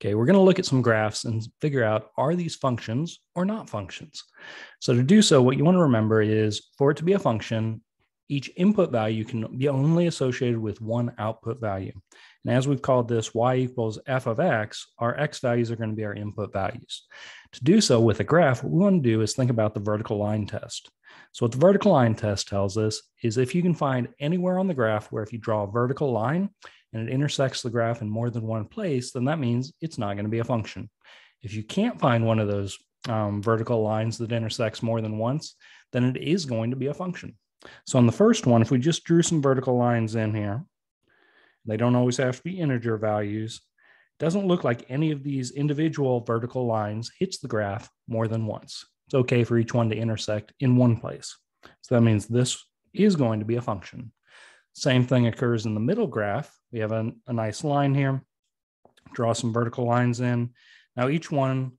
Okay, we're going to look at some graphs and figure out are these functions or not functions. So to do so, what you want to remember is for it to be a function, each input value can be only associated with one output value. And as we've called this y equals f of x, our x values are going to be our input values. To do so with a graph, what we want to do is think about the vertical line test. So what the vertical line test tells us is if you can find anywhere on the graph where if you draw a vertical line, and it intersects the graph in more than one place, then that means it's not going to be a function. If you can't find one of those um, vertical lines that intersects more than once, then it is going to be a function. So on the first one, if we just drew some vertical lines in here, they don't always have to be integer values. It doesn't look like any of these individual vertical lines hits the graph more than once. It's okay for each one to intersect in one place. So that means this is going to be a function. Same thing occurs in the middle graph. We have a, a nice line here. Draw some vertical lines in. Now each one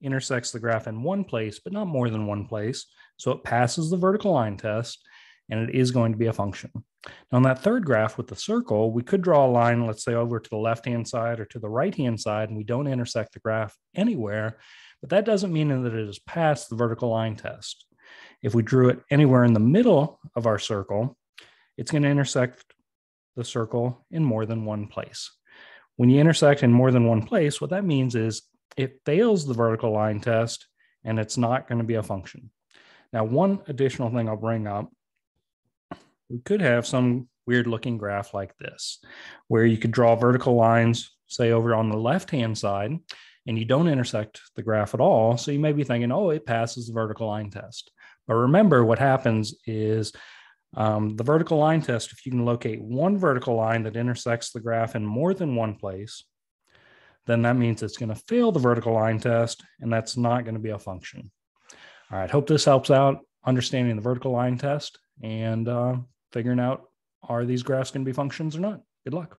intersects the graph in one place, but not more than one place. So it passes the vertical line test and it is going to be a function. Now, on that third graph with the circle, we could draw a line, let's say over to the left-hand side or to the right-hand side, and we don't intersect the graph anywhere, but that doesn't mean that it has passed the vertical line test. If we drew it anywhere in the middle of our circle, it's going to intersect the circle in more than one place. When you intersect in more than one place, what that means is it fails the vertical line test and it's not going to be a function. Now, one additional thing I'll bring up, we could have some weird looking graph like this, where you could draw vertical lines, say over on the left-hand side, and you don't intersect the graph at all. So you may be thinking, oh, it passes the vertical line test. But remember what happens is um, the vertical line test, if you can locate one vertical line that intersects the graph in more than one place, then that means it's going to fail the vertical line test, and that's not going to be a function. All right, hope this helps out understanding the vertical line test and uh, figuring out are these graphs going to be functions or not. Good luck.